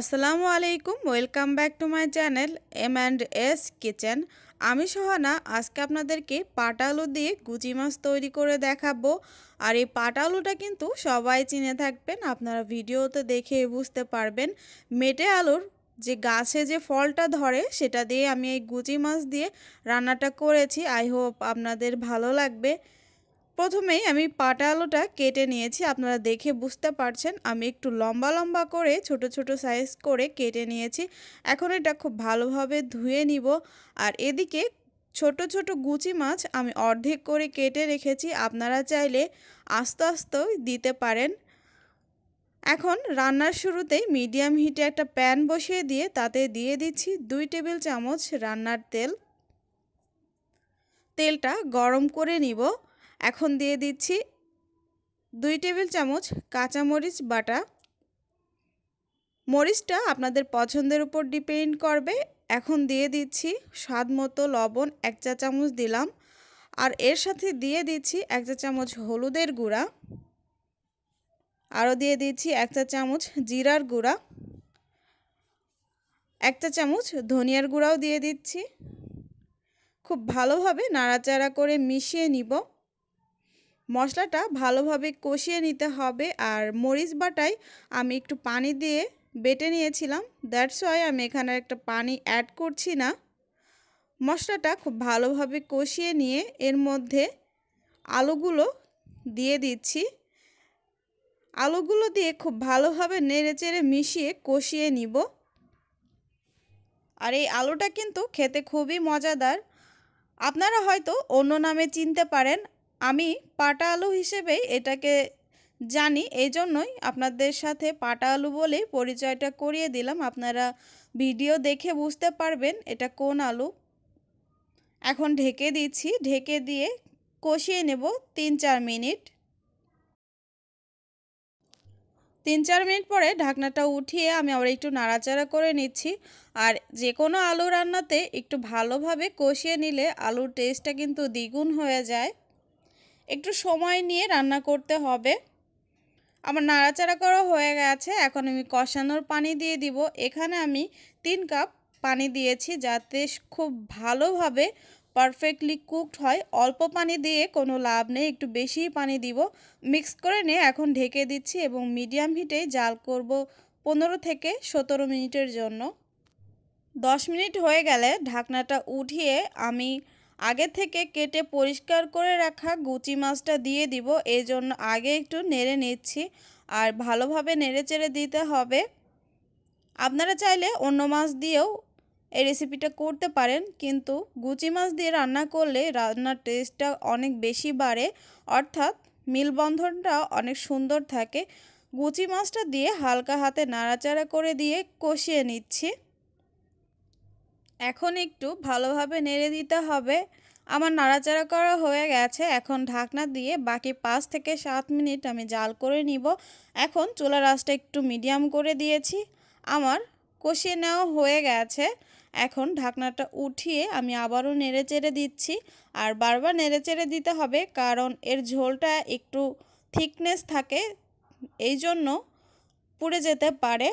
আসসালামু আলাইকুম welcome back to my channel M and S kitchen আমি সোহানা আজকে আপনাদেরকে পাটা আলু দিয়ে গুচি মাছ তৈরি করে দেখাবো আর এই পাটা আলুটা কিন্তু সবাই চিনে থাকবেন আপনারা ভিডিওতে দেখে বুঝতে পারবেন মেটে আলুর যে গাছে যে ফলটা ধরে সেটা দিয়ে আমি এই গুচি মাছ দিয়ে রান্নাটা করেছি আই হোপ আপনাদের ভালো লাগবে প্রথমেই আমি পাটা আলুটা কেটে নিয়েছি আপনারা দেখে বুঝতে পারছেন আমি একটু লম্বা লম্বা করে ছোট ছোট সাইজ করে কেটে নিয়েছি এখন এটা খুব ভালোভাবে ধুয়ে নিব আর এদিকে ছোট ছোট গুচি মাছ আমি অর্ধেক করে কেটে রেখেছি আপনারা চাইলে আস্তে আস্তে দিতে পারেন এখন রান্নার শুরুতেই মিডিয়াম হিটে একটা প্যান বসিয়ে দিয়ে তাতে দিয়ে দিচ্ছি দুই টেবিল চামচ রান্নার তেল তেলটা গরম করে নিব এখন দিয়ে দিচ্ছি দুই টেবিল চামচ কাঁচামরিচ বাটা মরিচটা আপনাদের পছন্দের উপর ডিপেন্ড করবে এখন দিয়ে দিচ্ছি স্বাদ মতো লবণ এক চা চামচ দিলাম আর এর সাথে দিয়ে দিচ্ছি এক চা চামচ হলুদের গুঁড়া আরও দিয়ে দিচ্ছি এক চা চামচ জিরার গুঁড়া এক চা চামচ ধনিয়ার গুঁড়াও দিয়ে দিচ্ছি খুব ভালোভাবে নাড়াচাড়া করে মিশিয়ে নিব মশলাটা ভালোভাবে কষিয়ে নিতে হবে আর মরিচ বাটায় আমি একটু পানি দিয়ে বেটে নিয়েছিলাম দ্যাটস ওয়াই আমি এখানে একটা পানি অ্যাড করছি না মশলাটা খুব ভালোভাবে কষিয়ে নিয়ে এর মধ্যে আলুগুলো দিয়ে দিচ্ছি আলুগুলো দিয়ে খুব ভালোভাবে নেড়েচেড়ে মিশিয়ে কষিয়ে নিব আর এই আলুটা কিন্তু খেতে খুবই মজাদার আপনারা হয়তো অন্য নামে চিনতে পারেন আমি পাটা আলু হিসেবেই এটাকে জানি এই জন্যই আপনাদের সাথে পাটা আলু বলে পরিচয়টা করিয়ে দিলাম আপনারা ভিডিও দেখে বুঝতে পারবেন এটা কোন আলু এখন ঢেকে দিচ্ছি ঢেকে দিয়ে কষিয়ে নেব তিন চার মিনিট তিন চার মিনিট পরে ঢাকনাটা উঠিয়ে আমি আবার একটু নাড়াচাড়া করে নিচ্ছি আর যে কোনো আলু রান্নাতে একটু ভালোভাবে কষিয়ে নিলে আলুর টেস্টটা কিন্তু দ্বিগুণ হয়ে যায় একটু সময় নিয়ে রান্না করতে হবে আমার নাড়াচাড়া করা হয়ে গেছে এখন আমি কষানোর পানি দিয়ে দিব এখানে আমি তিন কাপ পানি দিয়েছি যাতে খুব ভালোভাবে পারফেক্টলি কুকড হয় অল্প পানি দিয়ে কোনো লাভ নেই একটু বেশি পানি দিব মিক্স করে নিয়ে এখন ঢেকে দিচ্ছি এবং মিডিয়াম হিটে জাল করব পনেরো থেকে সতেরো মিনিটের জন্য দশ মিনিট হয়ে গেলে ঢাকনাটা উঠিয়ে আমি আগে থেকে কেটে পরিষ্কার করে রাখা গুচি মাছটা দিয়ে দিব এই জন্য আগে একটু নেড়ে নিচ্ছি আর ভালোভাবে নেড়ে চেড়ে দিতে হবে আপনারা চাইলে অন্য মাছ দিয়েও এই রেসিপিটা করতে পারেন কিন্তু গুচি মাছ দিয়ে রান্না করলে রান্নার টেস্টটা অনেক বেশি বাড়ে অর্থাৎ মিলবন্ধনটা অনেক সুন্দর থাকে গুচি মাছটা দিয়ে হালকা হাতে নাড়াচাড়া করে দিয়ে কষিয়ে নিচ্ছি এখন একটু ভালোভাবে নেড়ে দিতে হবে আমার নাড়াচাড়া করা হয়ে গেছে এখন ঢাকনা দিয়ে বাকি পাঁচ থেকে সাত মিনিট আমি জাল করে নিব এখন চুলা রাসটা একটু মিডিয়াম করে দিয়েছি আমার কষিয়ে নেওয়া হয়ে গেছে এখন ঢাকনাটা উঠিয়ে আমি আবারও নেড়ে চেড়ে দিচ্ছি আর বারবার নেড়ে চেড়ে দিতে হবে কারণ এর ঝোলটা একটু থিকনেস থাকে এই জন্য পুড়ে যেতে পারে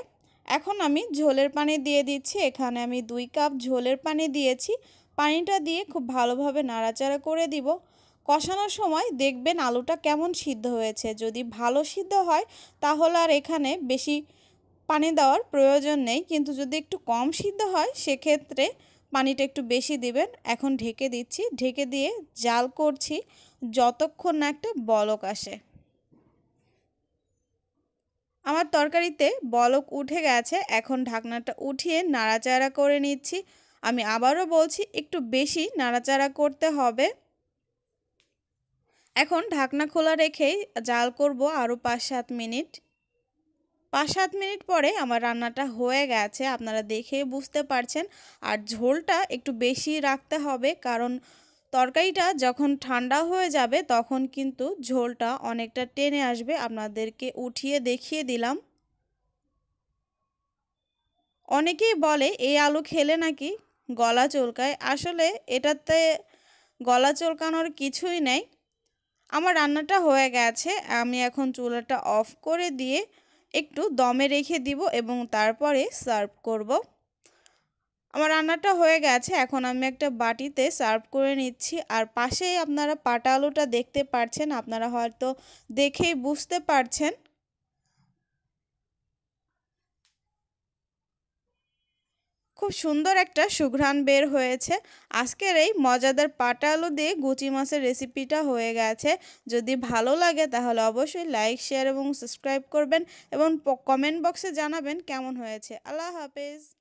এখন আমি ঝোলের পানি দিয়ে দিচ্ছি এখানে আমি দুই কাপ ঝোলের পানি দিয়েছি পানিটা দিয়ে খুব ভালোভাবে নাড়াচাড়া করে দিব কষানোর সময় দেখবেন আলুটা কেমন সিদ্ধ হয়েছে যদি ভালো সিদ্ধ হয় তাহলে আর এখানে বেশি পানি দেওয়ার প্রয়োজন নেই কিন্তু যদি একটু কম সিদ্ধ হয় সেক্ষেত্রে পানিটা একটু বেশি দিবেন এখন ঢেকে দিচ্ছি ঢেকে দিয়ে জাল করছি যতক্ষণ না একটা বলক আসে আমার তরকারিতে বলক উঠে গেছে এখন ঢাকনাটা উঠিয়ে নাড়াচাড়া করে নিচ্ছি আমি আবারও বলছি একটু বেশি নাড়াচাড়া করতে হবে এখন ঢাকনা খোলা রেখেই জাল করব আরও পাঁচ সাত মিনিট পাঁচ সাত মিনিট পরে আমার রান্নাটা হয়ে গেছে আপনারা দেখে বুঝতে পারছেন আর ঝোলটা একটু বেশি রাখতে হবে কারণ তরকারিটা যখন ঠান্ডা হয়ে যাবে তখন কিন্তু ঝোলটা অনেকটা টেনে আসবে আপনাদেরকে উঠিয়ে দেখিয়ে দিলাম অনেকেই বলে এই আলু খেলে নাকি গলা চলকায় আসলে এটাতে গলা চলকানোর কিছুই নেই আমার রান্নাটা হয়ে গেছে আমি এখন চুলাটা অফ করে দিয়ে একটু দমে রেখে দিব এবং তারপরে সার্ভ করব আমার রান্নাটা হয়ে গেছে এখন আমি একটা বাটিতে সার্ভ করে নিচ্ছি আর পাশেই আপনারা পাটা আলুটা দেখতে পারছেন আপনারা হয়তো দেখেই বুঝতে পারছেন খুব সুন্দর একটা সুঘ্রাণ বের হয়েছে আজকের এই মজাদার পাটা আলু দিয়ে গুচি মাছের রেসিপিটা হয়ে গেছে যদি ভালো লাগে তাহলে অবশ্যই লাইক শেয়ার এবং সাবস্ক্রাইব করবেন এবং কমেন্ট বক্সে জানাবেন কেমন হয়েছে আল্লাহ হাফেজ